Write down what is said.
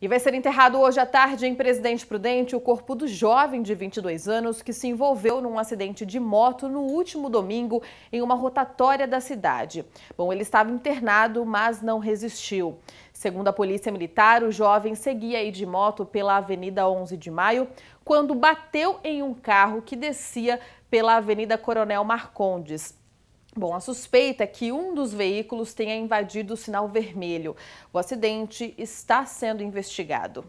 E vai ser enterrado hoje à tarde em Presidente Prudente o corpo do jovem de 22 anos que se envolveu num acidente de moto no último domingo em uma rotatória da cidade. Bom, ele estava internado, mas não resistiu. Segundo a Polícia Militar, o jovem seguia aí de moto pela Avenida 11 de Maio quando bateu em um carro que descia pela Avenida Coronel Marcondes. Bom, a suspeita é que um dos veículos tenha invadido o sinal vermelho. O acidente está sendo investigado.